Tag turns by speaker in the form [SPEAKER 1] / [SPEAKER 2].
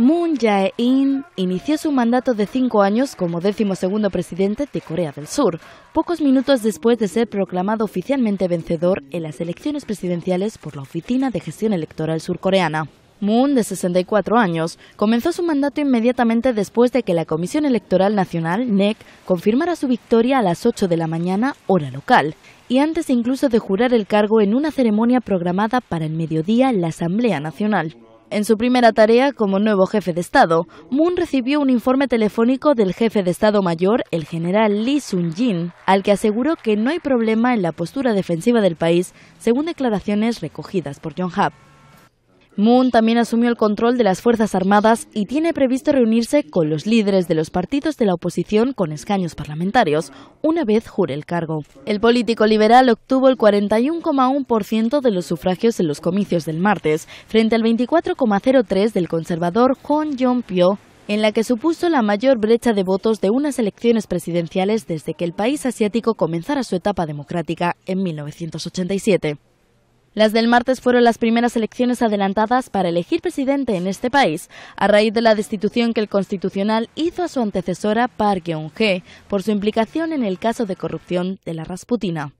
[SPEAKER 1] Moon Jae-in inició su mandato de cinco años como segundo presidente de Corea del Sur, pocos minutos después de ser proclamado oficialmente vencedor en las elecciones presidenciales por la Oficina de Gestión Electoral Surcoreana. Moon, de 64 años, comenzó su mandato inmediatamente después de que la Comisión Electoral Nacional, NEC, confirmara su victoria a las 8 de la mañana, hora local, y antes incluso de jurar el cargo en una ceremonia programada para el mediodía en la Asamblea Nacional. En su primera tarea como nuevo jefe de Estado, Moon recibió un informe telefónico del jefe de Estado Mayor, el general Lee Sun-jin, al que aseguró que no hay problema en la postura defensiva del país, según declaraciones recogidas por John Hub. Moon también asumió el control de las Fuerzas Armadas y tiene previsto reunirse con los líderes de los partidos de la oposición con escaños parlamentarios, una vez jure el cargo. El político liberal obtuvo el 41,1% de los sufragios en los comicios del martes, frente al 24,03% del conservador Hong Jong-pyo, en la que supuso la mayor brecha de votos de unas elecciones presidenciales desde que el país asiático comenzara su etapa democrática en 1987. Las del martes fueron las primeras elecciones adelantadas para elegir presidente en este país, a raíz de la destitución que el Constitucional hizo a su antecesora
[SPEAKER 2] Park Geun-hye por su implicación en el caso de corrupción de la Rasputina.